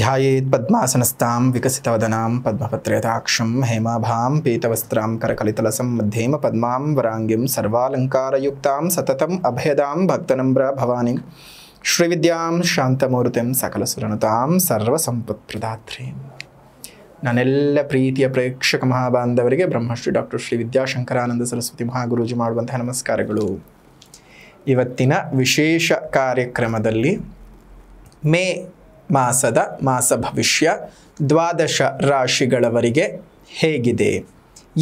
ಧ್ಯಾಯೇತ್ ಪದ್ಮಾಸನಸ್ತಾಂ ವಿಕಸಿತವದನಾಂ ಪದ್ಮಪತ್ರಯತಾಕ್ಷಂ ಹೇಮಾಭಾಂ ಪೀತವಸ್ತ್ರಾಂ ಕರಕಲಿತಲಸಂ ಮಧ್ಯೇಮ ಪದ್ಮಾಂ ವರಾಂಗಿಂ ಸರ್ವಾಲಂಕಾರಯುಕ್ತಾಂ ಸತತಂ ಅಭಯದಾಂ ಭಕ್ತನಮ್ರ ಭವಾನಿಂ ಶ್ರೀವಿದ್ಯಾಂ ಶಾಂತಮೂರ್ತಿಂ ಸಕಲಸುರನುತಾಂ ಸರ್ವಸಂಪತ್ಪ್ರದಾತ್ರೀಂ ನನ್ನೆಲ್ಲ ಪ್ರೀತಿಯ ಪ್ರೇಕ್ಷಕ ಮಹಾಬಾಂಧವರಿಗೆ ಬ್ರಹ್ಮಶ್ರೀ ಡಾಕ್ಟರ್ ಶ್ರೀ ವಿದ್ಯಾಶಂಕರಾನಂದ ಸರಸ್ವತಿ ಮಹಾಗುರುಜಿ ಮಾಡುವಂತಹ ನಮಸ್ಕಾರಗಳು ಇವತ್ತಿನ ವಿಶೇಷ ಕಾರ್ಯಕ್ರಮದಲ್ಲಿ ಮೇ ಮಾಸದ ಮಾಸ ಭವಿಷ್ಯ ದ್ವಾದಶ ರಾಶಿಗಳವರಿಗೆ ಹೇಗಿದೆ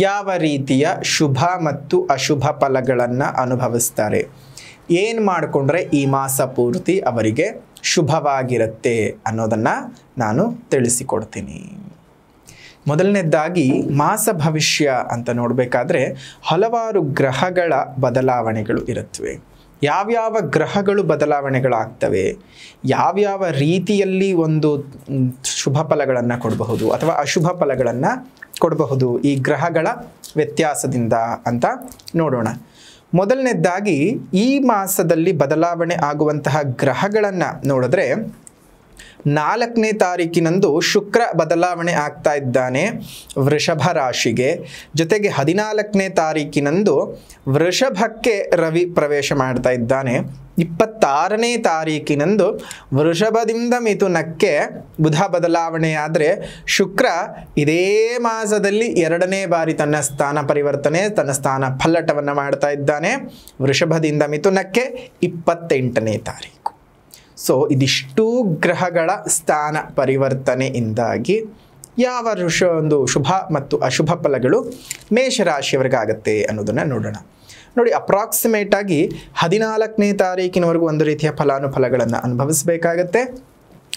ಯಾವ ರೀತಿಯ ಶುಭ ಮತ್ತು ಅಶುಭ ಫಲಗಳನ್ನು ಅನುಭವಿಸ್ತಾರೆ ಏನು ಮಾಡಿಕೊಂಡ್ರೆ ಈ ಮಾಸ ಪೂರ್ತಿ ಅವರಿಗೆ ಶುಭವಾಗಿರುತ್ತೆ ಅನ್ನೋದನ್ನು ನಾನು ತಿಳಿಸಿಕೊಡ್ತೀನಿ ಮೊದಲನೇದಾಗಿ ಮಾಸ ಭವಿಷ್ಯ ಅಂತ ನೋಡಬೇಕಾದ್ರೆ ಹಲವಾರು ಗ್ರಹಗಳ ಬದಲಾವಣೆಗಳು ಇರುತ್ತವೆ ಯಾವ್ಯಾವ ಗ್ರಹಗಳು ಬದಲಾವಣೆಗಳಾಗ್ತವೆ ಯಾವ್ಯಾವ ರೀತಿಯಲ್ಲಿ ಒಂದು ಶುಭ ಫಲಗಳನ್ನು ಕೊಡಬಹುದು ಅಥವಾ ಅಶುಭ ಫಲಗಳನ್ನು ಕೊಡಬಹುದು ಈ ಗ್ರಹಗಳ ವ್ಯತ್ಯಾಸದಿಂದ ಅಂತ ನೋಡೋಣ ಮೊದಲನೇದಾಗಿ ಈ ಮಾಸದಲ್ಲಿ ಬದಲಾವಣೆ ಆಗುವಂತಹ ಗ್ರಹಗಳನ್ನು ನೋಡಿದ್ರೆ ನಾಲ್ಕನೇ ತಾರೀಕಿನಂದು ಶುಕ್ರ ಬದಲಾವಣೆ ಆಗ್ತಾ ಇದ್ದಾನೆ ವೃಷಭ ರಾಶಿಗೆ ಜೊತೆಗೆ ಹದಿನಾಲ್ಕನೇ ತಾರೀಕಿನಂದು ವೃಷಭಕ್ಕೆ ರವಿ ಪ್ರವೇಶ ಮಾಡ್ತಾ ಇದ್ದಾನೆ ಇಪ್ಪತ್ತಾರನೇ ತಾರೀಕಿನಂದು ವೃಷಭದಿಂದ ಮಿಥುನಕ್ಕೆ ಬುಧ ಬದಲಾವಣೆಯಾದರೆ ಶುಕ್ರ ಇದೇ ಮಾಸದಲ್ಲಿ ಎರಡನೇ ಬಾರಿ ತನ್ನ ಸ್ಥಾನ ಪರಿವರ್ತನೆ ತನ್ನ ಸ್ಥಾನ ಪಲ್ಲಟವನ್ನು ಮಾಡ್ತಾ ಇದ್ದಾನೆ ವೃಷಭದಿಂದ ಮಿಥುನಕ್ಕೆ ಇಪ್ಪತ್ತೆಂಟನೇ ತಾರೀಕು ಸೊ ಇದಿಷ್ಟು ಗ್ರಹಗಳ ಸ್ಥಾನ ಪರಿವರ್ತನೆಯಿಂದಾಗಿ ಯಾವ ಋಷ ಒಂದು ಶುಭ ಮತ್ತು ಅಶುಭ ಫಲಗಳು ಮೇಷರಾಶಿಯವರಿಗಾಗತ್ತೆ ಅನ್ನೋದನ್ನು ನೋಡೋಣ ನೋಡಿ ಅಪ್ರಾಕ್ಸಿಮೇಟಾಗಿ ಹದಿನಾಲ್ಕನೇ ತಾರೀಕಿನವರೆಗೂ ಒಂದು ರೀತಿಯ ಫಲಾನುಫಲಗಳನ್ನು ಅನುಭವಿಸಬೇಕಾಗತ್ತೆ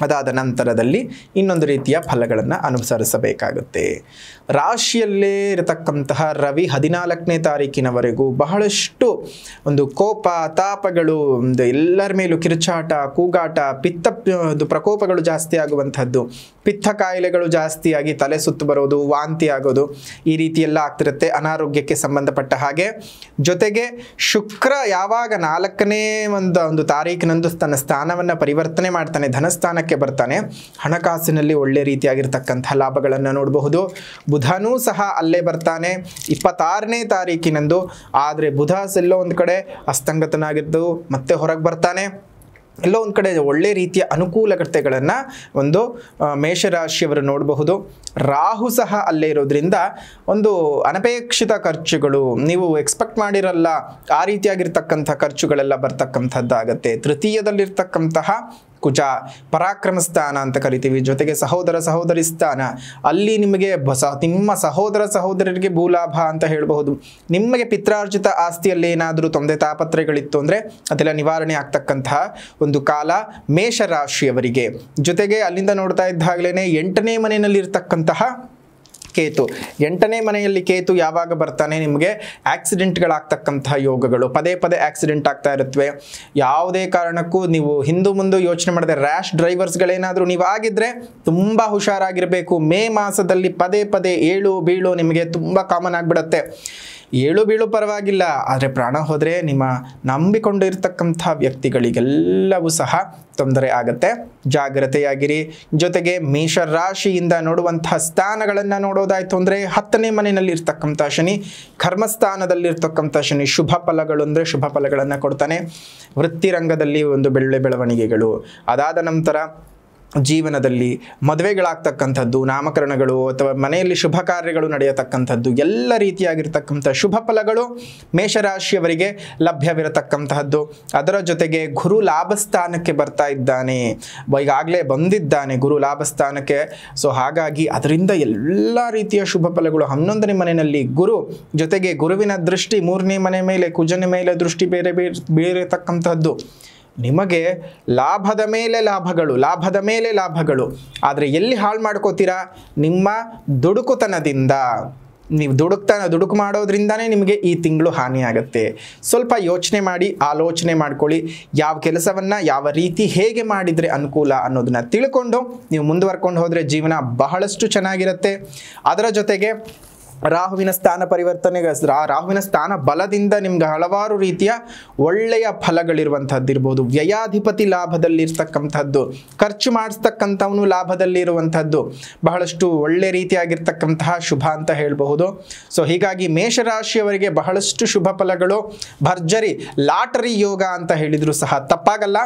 ಅದಾದ ನಂತರದಲ್ಲಿ ಇನ್ನೊಂದು ರೀತಿಯ ಫಲಗಳನ್ನು ಅನುಸರಿಸಬೇಕಾಗುತ್ತೆ ರಾಶಿಯಲ್ಲೇ ಇರತಕ್ಕಂತಹ ರವಿ ಹದಿನಾಲ್ಕನೇ ತಾರೀಕಿನವರೆಗೂ ಬಹಳಷ್ಟು ಒಂದು ಕೋಪ ತಾಪಗಳು ಒಂದು ಎಲ್ಲರ ಮೇಲೂ ಕಿರುಚಾಟ ಕೂಗಾಟ ಪಿತ್ತ ಒಂದು ಪ್ರಕೋಪಗಳು ಜಾಸ್ತಿ ಆಗುವಂಥದ್ದು ಪಿತ್ತ ಕಾಯಿಲೆಗಳು ಜಾಸ್ತಿಯಾಗಿ ತಲೆ ಸುತ್ತು ಬರೋದು ವಾಂತಿ ಆಗೋದು ಈ ರೀತಿಯೆಲ್ಲ ಆಗ್ತಿರುತ್ತೆ ಅನಾರೋಗ್ಯಕ್ಕೆ ಸಂಬಂಧಪಟ್ಟ ಹಾಗೆ ಜೊತೆಗೆ ಶುಕ್ರ ಯಾವಾಗ ನಾಲ್ಕನೇ ಒಂದು ಒಂದು ತಾರೀಕಿನಂದು ತನ್ನ ಸ್ಥಾನವನ್ನು ಪರಿವರ್ತನೆ ಮಾಡ್ತಾನೆ ಧನಸ್ಥಾನಕ್ಕೆ ಬರ್ತಾನೆ ಹಣಕಾಸಿನಲ್ಲಿ ಒಳ್ಳೆ ರೀತಿಯಾಗಿರ್ತಕ್ಕಂಥ ಲಾಭಗಳನ್ನು ನೋಡಬಹುದು ಬುಧನೂ ಸಹ ಅಲ್ಲೇ ಬರ್ತಾನೆ ಇಪ್ಪತ್ತಾರನೇ ತಾರೀಕಿನಂದು ಆದರೆ ಬುಧ ಎಲ್ಲೋ ಒಂದು ಕಡೆ ಅಸ್ತಂಗತನಾಗಿದ್ದು ಮತ್ತೆ ಹೊರಗೆ ಬರ್ತಾನೆ ಎಲ್ಲೋ ಒಂದು ಕಡೆ ಒಳ್ಳೆ ರೀತಿಯ ಅನುಕೂಲಕತೆಗಳನ್ನು ಒಂದು ಮೇಷರಾಶಿಯವರು ನೋಡಬಹುದು ರಾಹು ಸಹ ಅಲ್ಲೇ ಇರೋದ್ರಿಂದ ಒಂದು ಅನಪೇಕ್ಷಿತ ಖರ್ಚುಗಳು ನೀವು ಎಕ್ಸ್ಪೆಕ್ಟ್ ಮಾಡಿರಲ್ಲ ಆ ರೀತಿಯಾಗಿರ್ತಕ್ಕಂಥ ಖರ್ಚುಗಳೆಲ್ಲ ಬರ್ತಕ್ಕಂಥದ್ದಾಗತ್ತೆ ತೃತೀಯದಲ್ಲಿರ್ತಕ್ಕಂತಹ ಕುಜ ಪರಾಕ್ರಮ ಸ್ಥಾನ ಅಂತ ಕರಿತೀವಿ ಜೊತೆಗೆ ಸಹೋದರ ಸಹೋದರಿ ಸ್ಥಾನ ಅಲ್ಲಿ ನಿಮಗೆ ನಿಮ್ಮ ಸಹೋದರ ಸಹೋದರರಿಗೆ ಭೂಲಾಭ ಅಂತ ಹೇಳಬಹುದು ನಿಮಗೆ ಪಿತ್ರಾರ್ಜಿತ ಆಸ್ತಿಯಲ್ಲಿ ಏನಾದರೂ ತೊಂದರೆ ತಾಪತ್ರೆಗಳಿತ್ತು ಅಂದರೆ ಅದೆಲ್ಲ ನಿವಾರಣೆ ಆಗ್ತಕ್ಕಂತಹ ಒಂದು ಕಾಲ ಮೇಷರಾಶಿಯವರಿಗೆ ಜೊತೆಗೆ ಅಲ್ಲಿಂದ ನೋಡ್ತಾ ಇದ್ದಾಗಲೇ ಎಂಟನೇ ಮನೆಯಲ್ಲಿ ಇರ್ತಕ್ಕಂತಹ ಕೇತು ಎಂಟನೇ ಮನೆಯಲ್ಲಿ ಕೇತು ಯಾವಾಗ ಬರ್ತಾನೆ ನಿಮಗೆ ಆಕ್ಸಿಡೆಂಟ್ಗಳಾಗ್ತಕ್ಕಂತಹ ಯೋಗಗಳು ಪದೇ ಪದೇ ಆಕ್ಸಿಡೆಂಟ್ ಆಗ್ತಾ ಇರುತ್ತವೆ ಯಾವುದೇ ಕಾರಣಕ್ಕೂ ನೀವು ಹಿಂದೂ ಮುಂದೆ ಯೋಚನೆ ಮಾಡಿದ್ರೆ ರ್ಯಾಶ್ ಡ್ರೈವರ್ಸ್ಗಳೇನಾದರೂ ನೀವು ಆಗಿದ್ರೆ ತುಂಬ ಹುಷಾರಾಗಿರಬೇಕು ಮೇ ಮಾಸದಲ್ಲಿ ಪದೇ ಪದೇ ಏಳು ಬೀಳು ನಿಮಗೆ ತುಂಬ ಕಾಮನ್ ಆಗಿಬಿಡತ್ತೆ ಏಳು ಬೀಳು ಪರವಾಗಿಲ್ಲ ಆದರೆ ಪ್ರಾಣ ಹೋದರೆ ನಿಮ್ಮ ನಂಬಿಕೊಂಡಿರ್ತಕ್ಕಂಥ ವ್ಯಕ್ತಿಗಳಿಗೆಲ್ಲವೂ ಸಹ ತೊಂದರೆ ಆಗುತ್ತೆ ಜಾಗ್ರತೆಯಾಗಿರಿ ಜೊತೆಗೆ ಮೇಷ ರಾಶಿಯಿಂದ ನೋಡುವಂತಹ ಸ್ಥಾನಗಳನ್ನು ನೋಡೋದಾಯಿತು ಅಂದರೆ ಹತ್ತನೇ ಮನೆಯಲ್ಲಿ ಇರ್ತಕ್ಕಂಥ ಶನಿ ಕರ್ಮಸ್ಥಾನದಲ್ಲಿರ್ತಕ್ಕಂಥ ಶನಿ ಶುಭ ಫಲಗಳು ಅಂದರೆ ಶುಭ ಫಲಗಳನ್ನು ಕೊಡ್ತಾನೆ ವೃತ್ತಿರಂಗದಲ್ಲಿ ಒಂದು ಬೆಳ್ಳೆ ಬೆಳವಣಿಗೆಗಳು ಅದಾದ ನಂತರ ಜೀವನದಲ್ಲಿ ಮದುವೆಗಳಾಗ್ತಕ್ಕಂಥದ್ದು ನಾಮಕರಣಗಳು ಅಥವಾ ಮನೆಯಲ್ಲಿ ಶುಭ ಕಾರ್ಯಗಳು ನಡೆಯತಕ್ಕಂಥದ್ದು ಎಲ್ಲ ರೀತಿಯಾಗಿರ್ತಕ್ಕಂಥ ಶುಭ ಫಲಗಳು ಮೇಷರಾಶಿಯವರಿಗೆ ಲಭ್ಯವಿರತಕ್ಕಂತಹದ್ದು ಅದರ ಜೊತೆಗೆ ಗುರು ಲಾಭಸ್ಥಾನಕ್ಕೆ ಬರ್ತಾ ಇದ್ದಾನೆ ಈಗಾಗಲೇ ಬಂದಿದ್ದಾನೆ ಗುರು ಲಾಭಸ್ಥಾನಕ್ಕೆ ಸೊ ಹಾಗಾಗಿ ಅದರಿಂದ ಎಲ್ಲ ರೀತಿಯ ಶುಭ ಫಲಗಳು ಹನ್ನೊಂದನೇ ಮನೆಯಲ್ಲಿ ಗುರು ಜೊತೆಗೆ ಗುರುವಿನ ದೃಷ್ಟಿ ಮೂರನೇ ಮನೆ ಮೇಲೆ ಕುಜನ ಮೇಲೆ ದೃಷ್ಟಿ ಬೇರೆ ಬೇರೆ ಬೀರತಕ್ಕಂಥದ್ದು ನಿಮಗೆ ಲಾಭದ ಮೇಲೆ ಲಾಭಗಳು ಲಾಭದ ಮೇಲೆ ಲಾಭಗಳು ಆದರೆ ಎಲ್ಲಿ ಹಾಳು ಮಾಡ್ಕೋತೀರಾ ನಿಮ್ಮ ದುಡುಕುತನದಿಂದ ನೀವು ದುಡುಕ್ತಾನ ದುಡುಕು ಮಾಡೋದ್ರಿಂದನೇ ನಿಮಗೆ ಈ ತಿಂಗಳು ಹಾನಿಯಾಗುತ್ತೆ ಸ್ವಲ್ಪ ಯೋಚನೆ ಮಾಡಿ ಆಲೋಚನೆ ಮಾಡ್ಕೊಳ್ಳಿ ಯಾವ ಕೆಲಸವನ್ನು ಯಾವ ರೀತಿ ಹೇಗೆ ಮಾಡಿದರೆ ಅನುಕೂಲ ಅನ್ನೋದನ್ನ ತಿಳ್ಕೊಂಡು ನೀವು ಮುಂದುವರ್ಕೊಂಡು ಹೋದರೆ ಜೀವನ ಬಹಳಷ್ಟು ಚೆನ್ನಾಗಿರುತ್ತೆ ಅದರ ಜೊತೆಗೆ ರಾಹುವಿನ ಸ್ಥಾನ ಪರಿವರ್ತನೆಗೆ ರಾಹುವಿನ ಸ್ಥಾನ ಬಲದಿಂದ ನಿಮ್ಗೆ ಹಲವಾರು ರೀತಿಯ ಒಳ್ಳೆಯ ಫಲಗಳಿರುವಂಥದ್ದು ಇರ್ಬೋದು ವ್ಯಯಾಧಿಪತಿ ಲಾಭದಲ್ಲಿರ್ತಕ್ಕಂಥದ್ದು ಖರ್ಚು ಮಾಡಿಸ್ತಕ್ಕಂಥವನು ಲಾಭದಲ್ಲಿರುವಂಥದ್ದು ಬಹಳಷ್ಟು ಒಳ್ಳೆ ರೀತಿಯಾಗಿರ್ತಕ್ಕಂತಹ ಶುಭ ಅಂತ ಹೇಳಬಹುದು ಸೊ ಹೀಗಾಗಿ ಮೇಷರಾಶಿಯವರಿಗೆ ಬಹಳಷ್ಟು ಶುಭ ಫಲಗಳು ಭರ್ಜರಿ ಲಾಟರಿ ಯೋಗ ಅಂತ ಹೇಳಿದರೂ ಸಹ ತಪ್ಪಾಗಲ್ಲ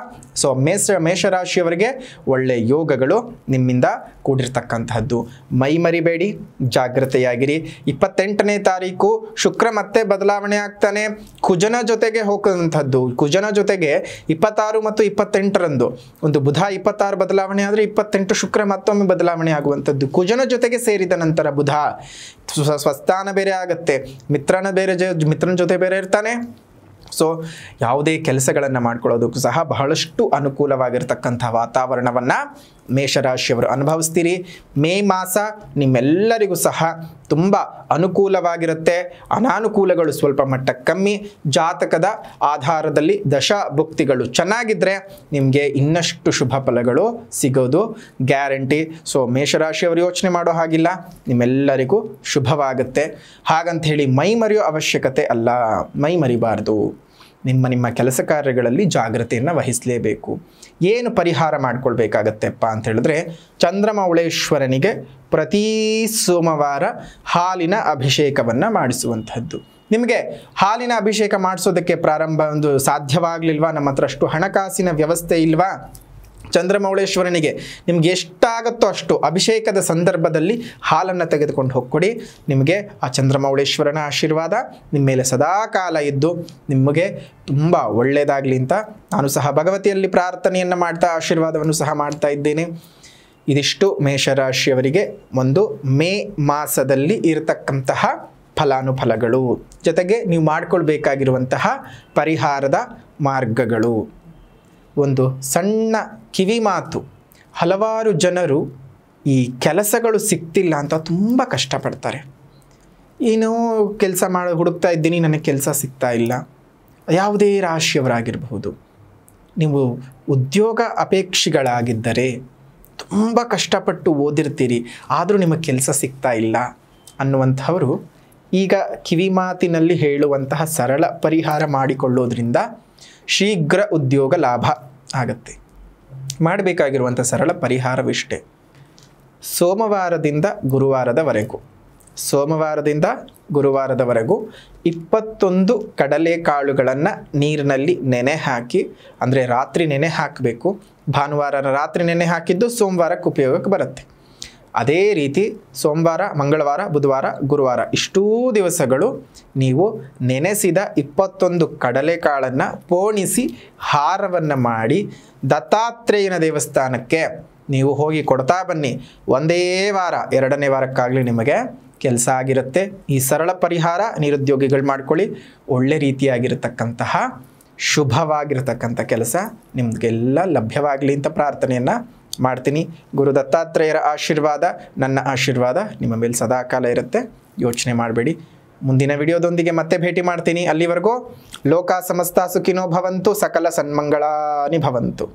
ಸೊ ಮೇಷ ಮೇಷರಾಶಿಯವರಿಗೆ ಒಳ್ಳೆ ಯೋಗಗಳು ನಿಮ್ಮಿಂದ ಕೂಡಿರ್ತಕ್ಕಂಥದ್ದು ಮೈ ಮರಿಬೇಡಿ ಜಾಗ್ರತೆಯಾಗಿರಿ ಇಪ್ಪತ್ತೆಂಟನೇ ತಾರೀಕು ಶುಕ್ರ ಮತ್ತೆ ಬದಲಾವಣೆ ಆಗ್ತಾನೆ ಕುಜನ ಜೊತೆಗೆ ಹೋಗುವಂಥದ್ದು ಕುಜನ ಜೊತೆಗೆ ಇಪ್ಪತ್ತಾರು ಮತ್ತು ಇಪ್ಪತ್ತೆಂಟರಂದು ಒಂದು ಬುಧ ಇಪ್ಪತ್ತಾರು ಬದಲಾವಣೆ ಆದರೆ ಇಪ್ಪತ್ತೆಂಟು ಶುಕ್ರ ಮತ್ತೊಮ್ಮೆ ಬದಲಾವಣೆ ಆಗುವಂಥದ್ದು ಕುಜನ ಜೊತೆಗೆ ಸೇರಿದ ನಂತರ ಬುಧ ಸ್ವಸ್ಥಾನ ಬೇರೆ ಆಗುತ್ತೆ ಮಿತ್ರನ ಬೇರೆ ಜೊ ಮಿತ್ರನ ಜೊತೆ ಬೇರೆ ಇರ್ತಾನೆ ಸೊ ಯಾವುದೇ ಕೆಲಸಗಳನ್ನು ಮಾಡ್ಕೊಳ್ಳೋದಕ್ಕೂ ಸಹ ಬಹಳಷ್ಟು ಅನುಕೂಲವಾಗಿರ್ತಕ್ಕಂಥ ವಾತಾವರಣವನ್ನು ಮೇಷರಾಶಿಯವರು ಅನುಭವಿಸ್ತೀರಿ ಮೇ ಮಾಸ ನಿಮ್ಮೆಲ್ಲರಿಗೂ ಸಹ ತುಂಬ ಅನುಕೂಲವಾಗಿರುತ್ತೆ ಅನಾನುಕೂಲಗಳು ಸ್ವಲ್ಪ ಮಟ್ಟ ಕಮ್ಮಿ ಜಾತಕದ ಆಧಾರದಲ್ಲಿ ದಶ ಭಕ್ತಿಗಳು ಚೆನ್ನಾಗಿದ್ದರೆ ನಿಮಗೆ ಇನ್ನಷ್ಟು ಶುಭ ಫಲಗಳು ಸಿಗೋದು ಗ್ಯಾರಂಟಿ ಸೊ ಮೇಷರಾಶಿಯವರು ಯೋಚನೆ ಮಾಡೋ ಹಾಗಿಲ್ಲ ನಿಮ್ಮೆಲ್ಲರಿಗೂ ಶುಭವಾಗುತ್ತೆ ಹಾಗಂತ ಹೇಳಿ ಮೈ ಮರೆಯೋ ಅವಶ್ಯಕತೆ ಅಲ್ಲ ಮೈ ಮರಿಬಾರ್ದು ನಿಮ್ಮ ನಿಮ್ಮ ಕೆಲಸ ಕಾರ್ಯಗಳಲ್ಲಿ ಜಾಗ್ರತೆಯನ್ನು ವಹಿಸಲೇಬೇಕು ಏನು ಪರಿಹಾರ ಮಾಡ್ಕೊಳ್ಬೇಕಾಗತ್ತೆಪ್ಪ ಅಂತ ಹೇಳಿದ್ರೆ ಚಂದ್ರಮೌಳೇಶ್ವರನಿಗೆ ಪ್ರತಿ ಸೋಮವಾರ ಹಾಲಿನ ಅಭಿಷೇಕವನ್ನು ಮಾಡಿಸುವಂಥದ್ದು ನಿಮಗೆ ಹಾಲಿನ ಅಭಿಷೇಕ ಮಾಡಿಸೋದಕ್ಕೆ ಪ್ರಾರಂಭ ಒಂದು ಸಾಧ್ಯವಾಗಲಿಲ್ವಾ ನಮ್ಮ ಹತ್ರ ಅಷ್ಟು ಹಣಕಾಸಿನ ವ್ಯವಸ್ಥೆ ಇಲ್ವಾ ಚಂದ್ರಮೌಳೇಶ್ವರನಿಗೆ ನಿಮ್ಗೆ ಎಷ್ಟಾಗುತ್ತೋ ಅಷ್ಟು ಅಭಿಷೇಕದ ಸಂದರ್ಭದಲ್ಲಿ ಹಾಲನ್ನು ತೆಗೆದುಕೊಂಡು ಹೋಗ್ಕೊಡಿ ನಿಮಗೆ ಆ ಚಂದ್ರಮೌಳೇಶ್ವರನ ಆಶೀರ್ವಾದ ನಿಮ್ಮ ಮೇಲೆ ಸದಾ ಕಾಲ ಇದ್ದು ನಿಮಗೆ ತುಂಬ ಒಳ್ಳೆಯದಾಗಲಿ ಅಂತ ನಾನು ಸಹ ಭಗವತಿಯಲ್ಲಿ ಪ್ರಾರ್ಥನೆಯನ್ನು ಮಾಡ್ತಾ ಆಶೀರ್ವಾದವನ್ನು ಸಹ ಮಾಡ್ತಾ ಇದ್ದೇನೆ ಇದಿಷ್ಟು ಮೇಷರಾಶಿಯವರಿಗೆ ಒಂದು ಮೇ ಮಾಸದಲ್ಲಿ ಇರತಕ್ಕಂತಹ ಫಲಾನುಫಲಗಳು ಜೊತೆಗೆ ನೀವು ಮಾಡಿಕೊಳ್ಬೇಕಾಗಿರುವಂತಹ ಪರಿಹಾರದ ಮಾರ್ಗಗಳು ಒಂದು ಸಣ್ಣ ಕಿವಿ ಮಾತು ಹಲವಾರು ಜನರು ಈ ಕೆಲಸಗಳು ಸಿಗ್ತಿಲ್ಲ ಅಂತ ತುಂಬ ಕಷ್ಟಪಡ್ತಾರೆ ಏನೋ ಕೆಲಸ ಮಾಡಿ ಹುಡುಕ್ತಾ ಇದ್ದೀನಿ ನನಗೆ ಕೆಲಸ ಸಿಗ್ತಾ ಇಲ್ಲ ಯಾವುದೇ ರಾಶಿಯವರಾಗಿರಬಹುದು ನೀವು ಉದ್ಯೋಗ ಅಪೇಕ್ಷಿಗಳಾಗಿದ್ದರೆ ತುಂಬ ಕಷ್ಟಪಟ್ಟು ಓದಿರ್ತೀರಿ ಆದರೂ ನಿಮಗೆ ಕೆಲಸ ಸಿಗ್ತಾ ಇಲ್ಲ ಅನ್ನುವಂಥವರು ಈಗ ಕಿವಿ ಮಾತಿನಲ್ಲಿ ಹೇಳುವಂತಹ ಸರಳ ಪರಿಹಾರ ಮಾಡಿಕೊಳ್ಳೋದ್ರಿಂದ ಶೀಘ್ರ ಉದ್ಯೋಗ ಲಾಭ ಆಗತ್ತೆ ಮಾಡಬೇಕಾಗಿರುವಂಥ ಸರಳ ಪರಿಹಾರವಿಷ್ಟೇ ಸೋಮವಾರದಿಂದ ಗುರುವಾರದವರೆಗೂ ಸೋಮವಾರದಿಂದ ಗುರುವಾರದವರೆಗೂ ಇಪ್ಪತ್ತೊಂದು ಕಾಳುಗಳನ್ನು ನೀರಿನಲ್ಲಿ ನೆನೆ ಹಾಕಿ ಅಂದರೆ ರಾತ್ರಿ ನೆನೆ ಹಾಕಬೇಕು ಭಾನುವಾರ ರಾತ್ರಿ ನೆನೆ ಹಾಕಿದ್ದು ಸೋಮವಾರಕ್ಕೆ ಉಪಯೋಗಕ್ಕೆ ಬರುತ್ತೆ ಅದೇ ರೀತಿ ಸೋಮವಾರ ಮಂಗಳವಾರ ಬುಧವಾರ ಗುರುವಾರ ಇಷ್ಟೂ ದಿವಸಗಳು ನೀವು ನೆನೆಸಿದ ಇಪ್ಪತ್ತೊಂದು ಕಡಲೆಕಾಳನ್ನು ಪೋಣಿಸಿ ಹಾರವನ್ನು ಮಾಡಿ ದತ್ತಾತ್ರೇಯನ ದೇವಸ್ಥಾನಕ್ಕೆ ನೀವು ಹೋಗಿ ಕೊಡ್ತಾ ಬನ್ನಿ ಒಂದೇ ವಾರ ಎರಡನೇ ವಾರಕ್ಕಾಗಲಿ ನಿಮಗೆ ಕೆಲಸ ಆಗಿರುತ್ತೆ ಈ ಸರಳ ಪರಿಹಾರ ನಿರುದ್ಯೋಗಿಗಳು ಮಾಡ್ಕೊಳ್ಳಿ ಒಳ್ಳೆ ರೀತಿಯಾಗಿರತಕ್ಕಂತಹ ಶುಭವಾಗಿರತಕ್ಕಂಥ ಕೆಲಸ ನಿಮಗೆಲ್ಲ ಲಭ್ಯವಾಗಲಿ ಅಂತ ಪ್ರಾರ್ಥನೆಯನ್ನು ಮಾಡ್ತೀನಿ ಗುರು ದತ್ತಾತ್ರೇಯರ ಆಶೀರ್ವಾದ ನನ್ನ ಆಶೀರ್ವಾದ ನಿಮ್ಮ ಮೇಲೆ ಸದಾ ಕಾಲ ಇರುತ್ತೆ ಯೋಚನೆ ಮಾಡಬೇಡಿ ಮುಂದಿನ ವಿಡಿಯೋದೊಂದಿಗೆ ಮತ್ತೆ ಭೇಟಿ ಮಾಡ್ತೀನಿ ಅಲ್ಲಿವರೆಗೂ ಲೋಕ ಸಮಸ್ತ ಸುಖಿನೋ ಭವಂತು ಸಕಲ ಸನ್ಮಂಗಳಾನಿ ಭವಂತು